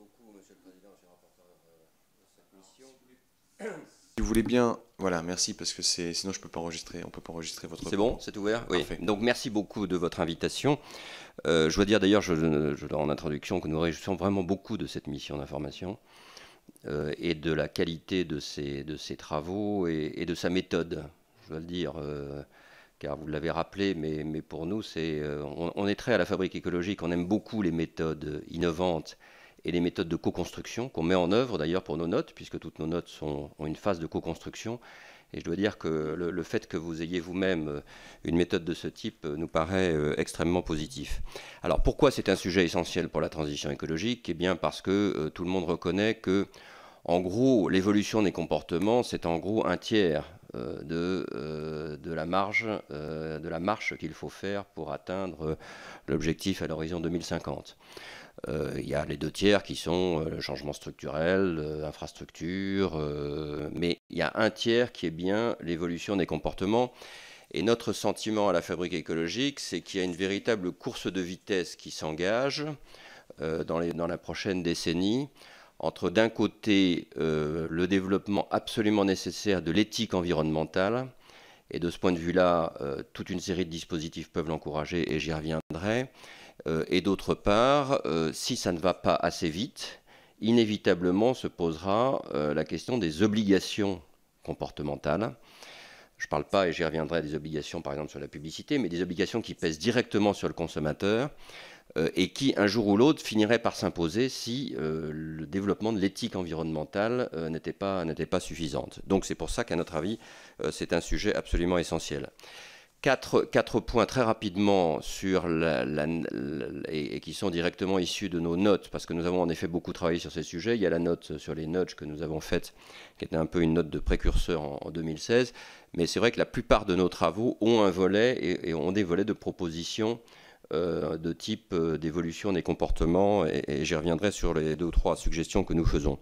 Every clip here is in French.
beaucoup, Monsieur le Président, Monsieur rapporteur, euh, de cette mission. Si vous voulez bien, voilà, merci parce que c'est sinon je peux pas enregistrer, on peut pas enregistrer votre. C'est bon, c'est ouvert. Oui. Donc merci beaucoup de votre invitation. Euh, je dois dire d'ailleurs, je, je, en introduction, que nous réjouissons vraiment beaucoup de cette mission d'information euh, et de la qualité de ses de ces travaux et, de sa méthode. Je dois le dire. car vous l'avez rappelé, mais, mais, pour nous, c'est, on, est très à la fabrique écologique, on aime beaucoup les méthodes innovantes et les méthodes de co-construction qu'on met en œuvre d'ailleurs pour nos notes, puisque toutes nos notes ont une phase de co-construction. Et je dois dire que le, fait que vous ayez vous-même euh, une méthode de ce type euh, nous paraît euh, extrêmement positif. Alors pourquoi c'est un sujet essentiel pour la transition écologique Eh bien parce que tout le monde reconnaît que, en gros, l'évolution des comportements, c'est en gros un tiers euh, de, euh, de, la marge, euh, de la marche qu'il faut faire pour atteindre l'objectif à l'horizon 2050. Il y a les deux tiers qui sont le changement structurel, l'infrastructure, mais il y a un tiers qui est bien l'évolution des comportements. Et notre sentiment à la fabrique écologique, c'est qu'il y a une véritable course de vitesse qui s'engage dans, dans, la prochaine décennie entre d'un côté euh, le développement absolument nécessaire de l'éthique environnementale, et de ce point de vue-là, euh, toute une série de dispositifs peuvent l'encourager, et j'y reviendrai, euh, et d'autre part, si ça ne va pas assez vite, inévitablement se posera la question des obligations comportementales. Je ne parle pas, et j'y reviendrai, des obligations par exemple sur la publicité, mais des obligations qui pèsent directement sur le consommateur. Euh, et qui, un jour ou l'autre, finirait par s'imposer si euh, le développement de l'éthique environnementale euh, n'était pas, pas suffisante. Donc c'est pour ça qu'à notre avis, c'est un sujet absolument essentiel. Quatre, points très rapidement sur la, et, qui sont directement issus de nos notes, parce que nous avons en effet beaucoup travaillé sur ces sujets. Il y a la note sur les nudges que nous avons faite, qui était un peu une note de précurseur en, 2016, mais c'est vrai que la plupart de nos travaux ont un volet et ont des volets de propositions euh, de type euh, d'évolution des comportements, et, j'y reviendrai sur les deux ou trois suggestions que nous faisons.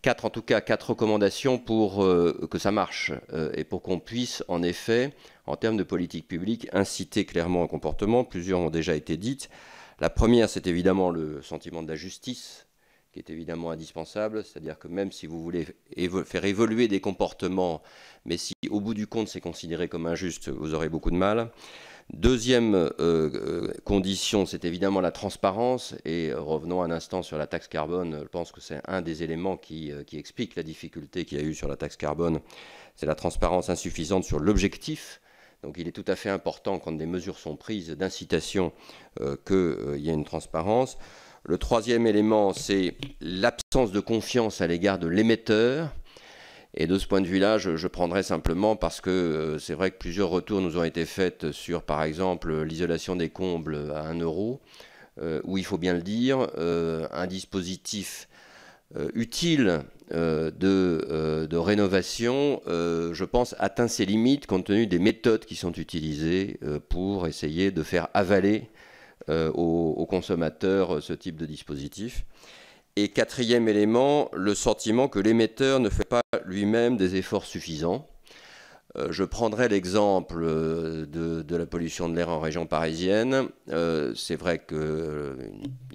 Quatre, en tout cas, quatre recommandations pour euh, que ça marche, et pour qu'on puisse, en effet, en termes de politique publique, inciter clairement un comportement. Plusieurs ont déjà été dites. La première, c'est évidemment le sentiment de la justice, qui est évidemment indispensable, c'est-à-dire que même si vous voulez faire évoluer des comportements, mais si au bout du compte c'est considéré comme injuste, vous aurez beaucoup de mal. Deuxième euh, euh, condition, c'est évidemment la transparence. Et euh, revenons un instant sur la taxe carbone. Je pense que c'est un des éléments qui, explique la difficulté qu'il y a eu sur la taxe carbone. C'est la transparence insuffisante sur l'objectif. Donc il est tout à fait important, quand des mesures sont prises d'incitation, qu'il y ait une transparence. Le troisième élément, c'est l'absence de confiance à l'égard de l'émetteur. Et de ce point de vue-là, je, prendrais prendrai simplement parce que euh, c'est vrai que plusieurs retours nous ont été faits sur, par exemple, l'isolation des combles à 1 euro, euh, où il faut bien le dire, euh, un dispositif utile de, rénovation, je pense, atteint ses limites compte tenu des méthodes qui sont utilisées pour essayer de faire avaler aux, consommateurs ce type de dispositif. Et quatrième élément, le sentiment que l'émetteur ne fait pas lui-même des efforts suffisants. Euh, je prendrai l'exemple euh, de, la pollution de l'air en région parisienne. Euh, c'est vrai qu'il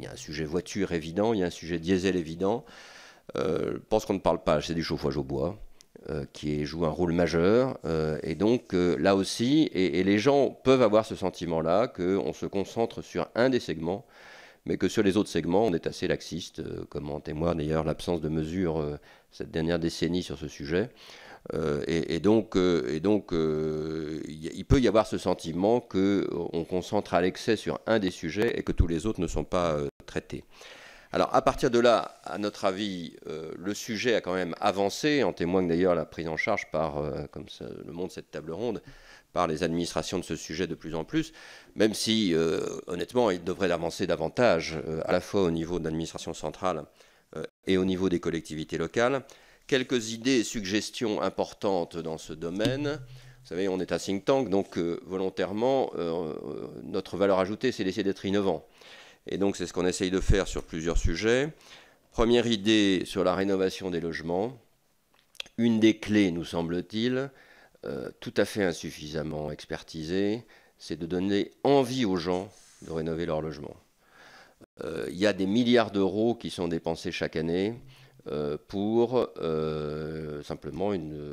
y a un sujet voiture évident, il y a un sujet diesel évident. je pense qu'on ne parle pas c'est du chauffage au bois, qui joue un rôle majeur. et donc là aussi, et, et, les gens peuvent avoir ce sentiment-là qu'on se concentre sur un des segments mais que sur les autres segments, on est assez laxiste, euh, comme en témoigne d'ailleurs l'absence de mesures euh, cette dernière décennie sur ce sujet. Euh, et, donc, il peut y avoir ce sentiment qu'on concentre à l'excès sur un des sujets et que tous les autres ne sont pas traités. Alors à partir de là, à notre avis, euh, le sujet a quand même avancé, en témoigne d'ailleurs la prise en charge par, euh, comme le monde cette table ronde, par les administrations de ce sujet de plus en plus, même si euh, honnêtement il devrait avancer davantage, à la fois au niveau de l'administration centrale et au niveau des collectivités locales. Quelques idées et suggestions importantes dans ce domaine. Vous savez, on est un think tank, donc volontairement, notre valeur ajoutée, c'est d'essayer d'être innovant. Et donc c'est ce qu'on essaye de faire sur plusieurs sujets. Première idée sur la rénovation des logements. Une des clés, nous semble-t-il, euh, tout à fait insuffisamment expertisée, c'est de donner envie aux gens de rénover leur logement. Euh, il y a des milliards d'euros qui sont dépensés chaque année euh, pour simplement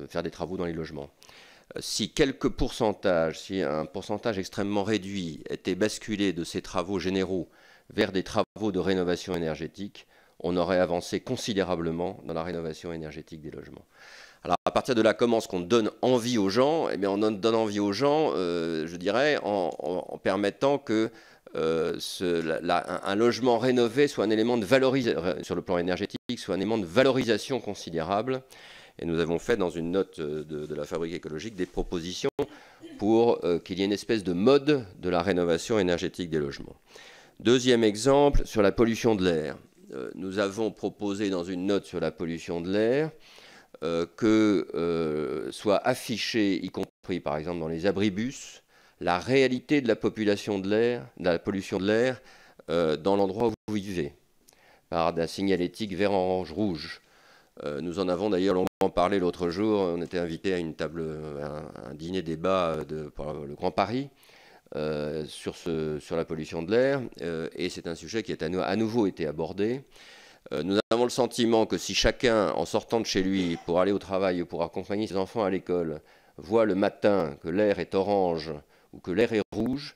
faire des travaux dans les logements si quelques pourcentages, si un pourcentage extrêmement réduit était basculé de ces travaux généraux vers des travaux de rénovation énergétique, on aurait avancé considérablement dans la rénovation énergétique des logements. Alors à partir de là, comment est-ce qu'on donne envie aux gens Eh bien on donne envie aux gens, euh, je dirais, en, permettant que euh, un, logement rénové soit un élément de valorisation, euh, sur le plan énergétique, soit un élément de valorisation considérable. Et nous avons fait dans une note de, la fabrique écologique des propositions pour qu'il y ait une espèce de mode de la rénovation énergétique des logements. Deuxième exemple, sur la pollution de l'air. Euh, nous avons proposé dans une note sur la pollution de l'air euh, que euh, soit affichée, y compris par exemple dans les abribus, la réalité de la, population de l'air, de la pollution de l'air dans l'endroit où vous vivez, par d'un signalétique vert, orange, rouge. nous en avons d'ailleurs longuement parlé l'autre jour, on était invité à une table, un, dîner débat de, pour le Grand Paris. Euh, sur, ce, sur, la pollution de l'air, euh, et c'est un sujet qui a à, nouveau été abordé. Euh, nous avons le sentiment que si chacun, en sortant de chez lui pour aller au travail ou pour accompagner ses enfants à l'école, voit le matin que l'air est orange ou que l'air est rouge,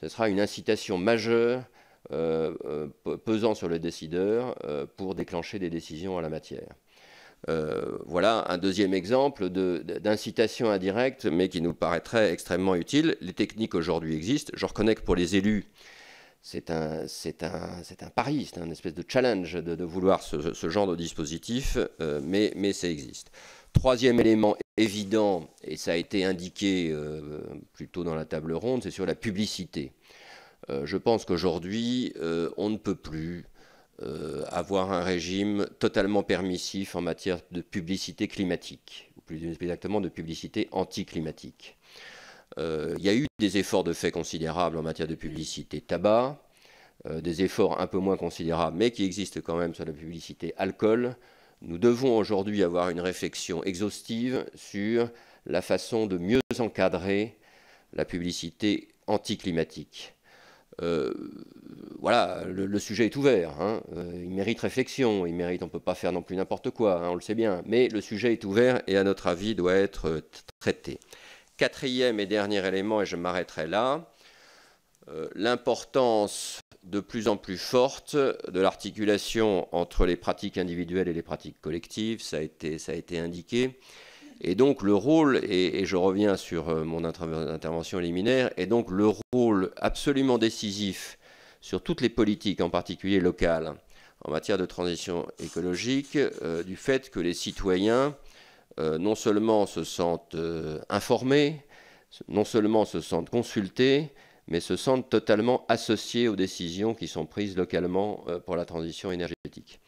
ce sera une incitation majeure pesant sur le décideur pour déclencher des décisions en la matière. Euh, voilà un deuxième exemple d'incitation indirecte, mais qui nous paraîtrait extrêmement utile. Les techniques aujourd'hui existent. Je reconnais que pour les élus, c'est un, un, un, pari, c'est un espèce de challenge de, vouloir ce, genre de dispositif, euh, mais, mais ça existe. Troisième élément évident, et ça a été indiqué euh, plutôt dans la table ronde, c'est sur la publicité. je pense qu'aujourd'hui, on ne peut plus euh, avoir un régime totalement permissif en matière de publicité climatique, ou plus exactement de publicité anticlimatique. Euh, il y a eu des efforts de fait considérables en matière de publicité tabac, euh, des efforts un peu moins considérables, mais qui existent quand même sur la publicité alcool. Nous devons aujourd'hui avoir une réflexion exhaustive sur la façon de mieux encadrer la publicité anticlimatique. Euh, voilà, le, sujet est ouvert. Hein. Euh, il mérite réflexion. Il mérite, on ne peut pas faire non plus n'importe quoi. Hein, on le sait bien. Mais le sujet est ouvert et, à notre avis, doit être euh, traité. Quatrième et dernier élément, et je m'arrêterai là. l'importance de plus en plus forte de l'articulation entre les pratiques individuelles et les pratiques collectives, ça a été indiqué. Et donc le rôle, et, je reviens sur euh, mon intervention liminaire, est donc le rôle absolument décisif sur toutes les politiques, en particulier locales, en matière de transition écologique, euh, du fait que les citoyens euh, non seulement se sentent informés, non seulement se sentent consultés, mais se sentent totalement associés aux décisions qui sont prises localement pour la transition énergétique.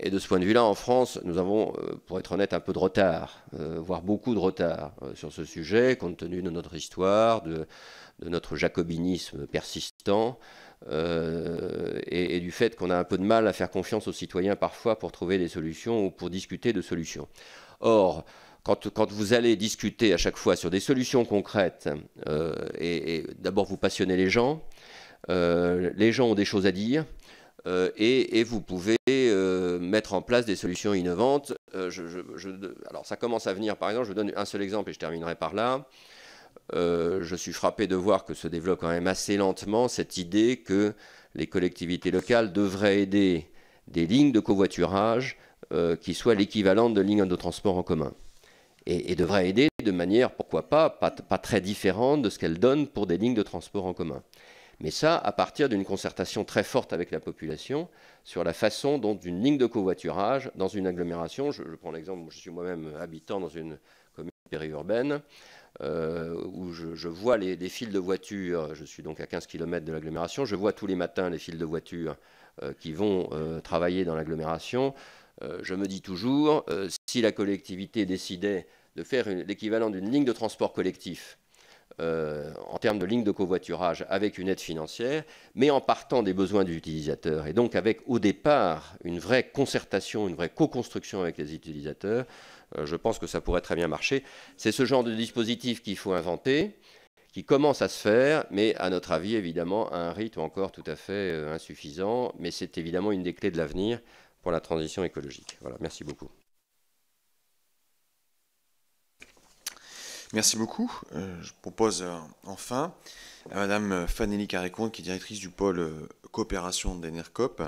Et de ce point de vue-là, en France, nous avons, euh, pour être honnête, un peu de retard, euh, voire beaucoup de retard euh, sur ce sujet, compte tenu de notre histoire, de, notre jacobinisme persistant, et, du fait qu'on a un peu de mal à faire confiance aux citoyens parfois pour trouver des solutions ou pour discuter de solutions. Or, quand, vous allez discuter à chaque fois sur des solutions concrètes, et, et d'abord vous passionnez les gens, les gens ont des choses à dire, euh, et, vous pouvez euh, mettre en place des solutions innovantes. Euh, alors ça commence à venir, par exemple, je donne un seul exemple et je terminerai par là. je suis frappé de voir que se développe quand même assez lentement cette idée que les collectivités locales devraient aider des lignes de covoiturage qui soient l'équivalent de lignes de transport en commun. Et, devraient aider de manière, pourquoi pas, pas très différente de ce qu'elles donnent pour des lignes de transport en commun. Mais ça, à partir d'une concertation très forte avec la population sur la façon dont une ligne de covoiturage dans une agglomération, je, prends l'exemple, je suis moi-même habitant dans une commune périurbaine, euh, où je, vois les, fils de voitures, je suis donc à 15 km de l'agglomération, je vois tous les matins les fils de voitures euh, qui vont euh, travailler dans l'agglomération. je me dis toujours, si la collectivité décidait de faire l'équivalent d'une ligne de transport collectif euh, en termes de ligne de covoiturage avec une aide financière, mais en partant des besoins des utilisateurs et donc avec au départ une vraie concertation, une vraie co-construction avec les utilisateurs, euh, je pense que ça pourrait très bien marcher. C'est ce genre de dispositif qu'il faut inventer, qui commence à se faire, mais à notre avis évidemment à un rythme encore tout à fait euh, insuffisant, mais c'est évidemment une des clés de l'avenir pour la transition écologique. Voilà, merci beaucoup. Merci beaucoup. Euh, je propose euh, enfin à Madame Fanélie coin qui est directrice du pôle euh, coopération d'Enercop.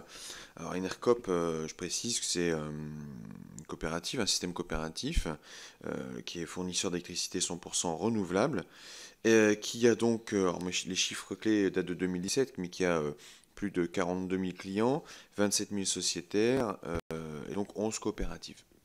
Alors Enercop, je précise que c'est une coopérative, un système coopératif qui est fournisseur d'électricité 100% renouvelable, et, qui a donc, les chiffres clés datent de 2017, mais qui a plus de 42 000 clients, 27 000 sociétaires et donc 11 coopératives.